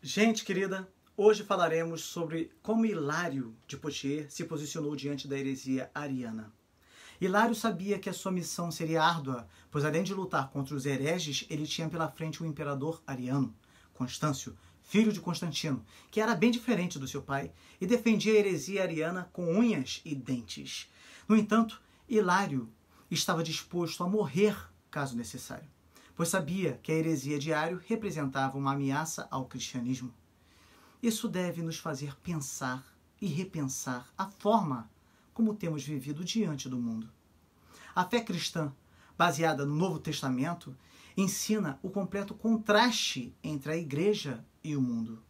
Gente querida, hoje falaremos sobre como Hilário de Poitiers se posicionou diante da heresia ariana. Hilário sabia que a sua missão seria árdua, pois além de lutar contra os hereges, ele tinha pela frente o um imperador ariano, Constâncio, filho de Constantino, que era bem diferente do seu pai e defendia a heresia ariana com unhas e dentes. No entanto, Hilário estava disposto a morrer caso necessário pois sabia que a heresia diário representava uma ameaça ao cristianismo. Isso deve nos fazer pensar e repensar a forma como temos vivido diante do mundo. A fé cristã, baseada no Novo Testamento, ensina o completo contraste entre a igreja e o mundo.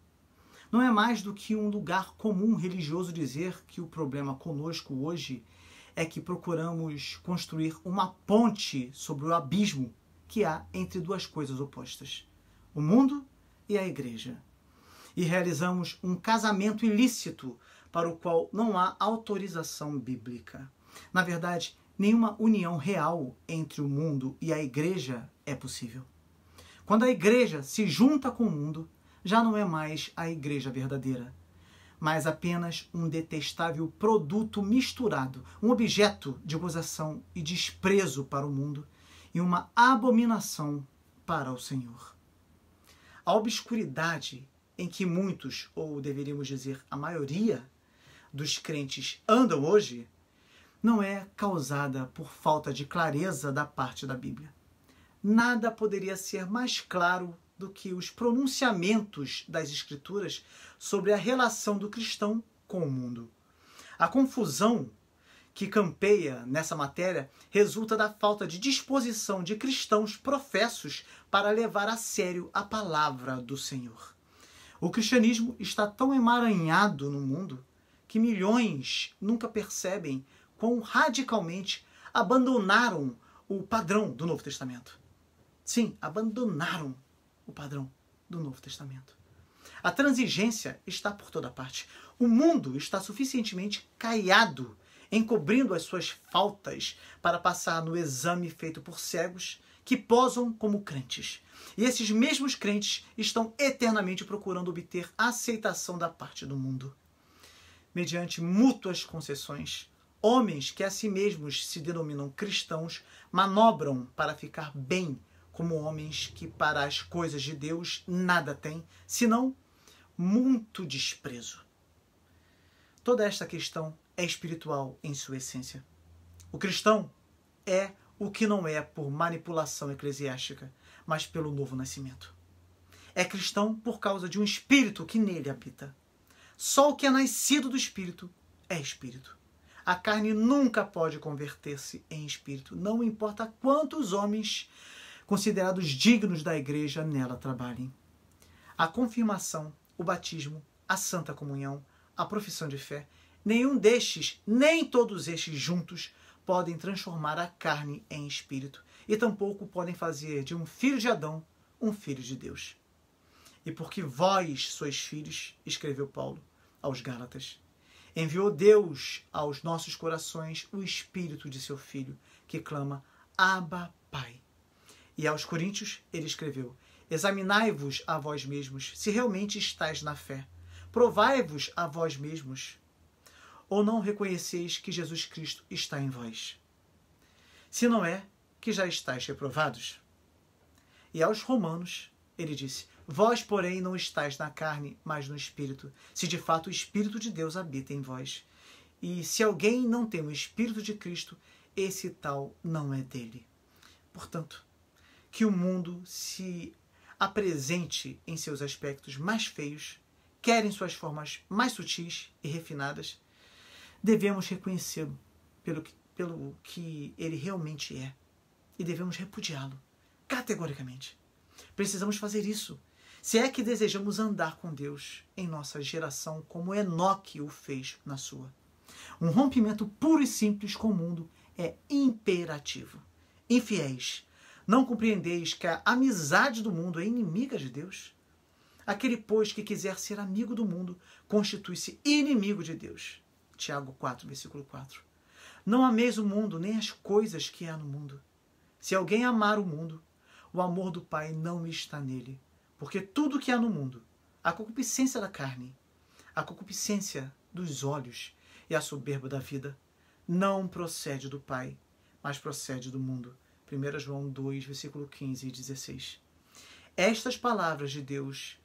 Não é mais do que um lugar comum religioso dizer que o problema conosco hoje é que procuramos construir uma ponte sobre o abismo que há entre duas coisas opostas: o mundo e a igreja. E realizamos um casamento ilícito para o qual não há autorização bíblica. Na verdade, nenhuma união real entre o mundo e a igreja é possível. Quando a igreja se junta com o mundo, já não é mais a igreja verdadeira, mas apenas um detestável produto misturado, um objeto de gozação e desprezo para o mundo e uma abominação para o Senhor. A obscuridade em que muitos, ou deveríamos dizer a maioria, dos crentes andam hoje, não é causada por falta de clareza da parte da Bíblia. Nada poderia ser mais claro do que os pronunciamentos das Escrituras sobre a relação do cristão com o mundo. A confusão que campeia nessa matéria resulta da falta de disposição de cristãos professos para levar a sério a palavra do Senhor. O cristianismo está tão emaranhado no mundo que milhões nunca percebem quão radicalmente abandonaram o padrão do Novo Testamento. Sim, abandonaram o padrão do Novo Testamento. A transigência está por toda parte. O mundo está suficientemente caiado encobrindo as suas faltas para passar no exame feito por cegos que posam como crentes. E esses mesmos crentes estão eternamente procurando obter aceitação da parte do mundo. Mediante mútuas concessões, homens que a si mesmos se denominam cristãos manobram para ficar bem como homens que para as coisas de Deus nada têm, senão muito desprezo. Toda esta questão é espiritual em sua essência. O cristão é o que não é por manipulação eclesiástica, mas pelo novo nascimento. É cristão por causa de um espírito que nele habita. Só o que é nascido do espírito é espírito. A carne nunca pode converter-se em espírito, não importa quantos homens considerados dignos da igreja nela trabalhem. A confirmação, o batismo, a santa comunhão, a profissão de fé Nenhum destes, nem todos estes juntos, podem transformar a carne em espírito, e tampouco podem fazer de um filho de Adão um filho de Deus. E porque vós sois filhos, escreveu Paulo aos Gálatas, enviou Deus aos nossos corações o espírito de seu filho, que clama: Abba, Pai. E aos Coríntios ele escreveu: Examinai-vos a vós mesmos, se realmente estáis na fé. Provai-vos a vós mesmos ou não reconheceis que Jesus Cristo está em vós? Se não é, que já estáis reprovados. E aos Romanos, ele disse: Vós, porém, não estáis na carne, mas no espírito, se de fato o Espírito de Deus habita em vós. E se alguém não tem o Espírito de Cristo, esse tal não é dele. Portanto, que o mundo se apresente em seus aspectos mais feios, quer em suas formas mais sutis e refinadas, devemos reconhecê-lo pelo que, pelo que ele realmente é e devemos repudiá-lo categoricamente. Precisamos fazer isso se é que desejamos andar com Deus em nossa geração como Enoque o fez na sua. Um rompimento puro e simples com o mundo é imperativo. Infiéis, não compreendeis que a amizade do mundo é inimiga de Deus? Aquele, pois, que quiser ser amigo do mundo, constitui-se inimigo de Deus. Tiago 4, versículo 4. Não ameis o mundo, nem as coisas que há no mundo. Se alguém amar o mundo, o amor do Pai não está nele. Porque tudo que há no mundo, a concupiscência da carne, a concupiscência dos olhos e a soberba da vida, não procede do Pai, mas procede do mundo. 1 João 2, versículo 15 e 16. Estas palavras de Deus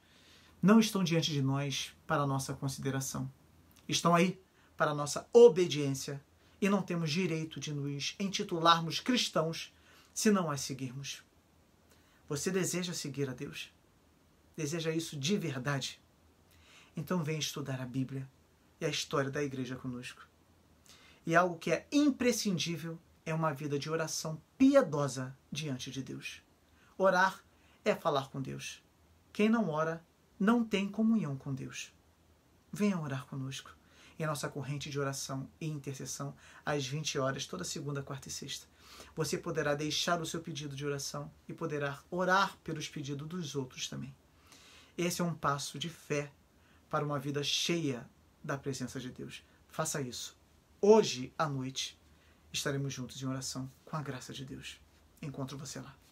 não estão diante de nós para nossa consideração. Estão aí para a nossa obediência e não temos direito de nos intitularmos cristãos se não as seguirmos. Você deseja seguir a Deus? Deseja isso de verdade? Então vem estudar a Bíblia e a história da igreja conosco. E algo que é imprescindível é uma vida de oração piedosa diante de Deus. Orar é falar com Deus. Quem não ora não tem comunhão com Deus. Venha orar conosco em nossa corrente de oração e intercessão às 20 horas, toda segunda, quarta e sexta. Você poderá deixar o seu pedido de oração e poderá orar pelos pedidos dos outros também. Esse é um passo de fé para uma vida cheia da presença de Deus. Faça isso. Hoje à noite estaremos juntos em oração com a graça de Deus. Encontro você lá.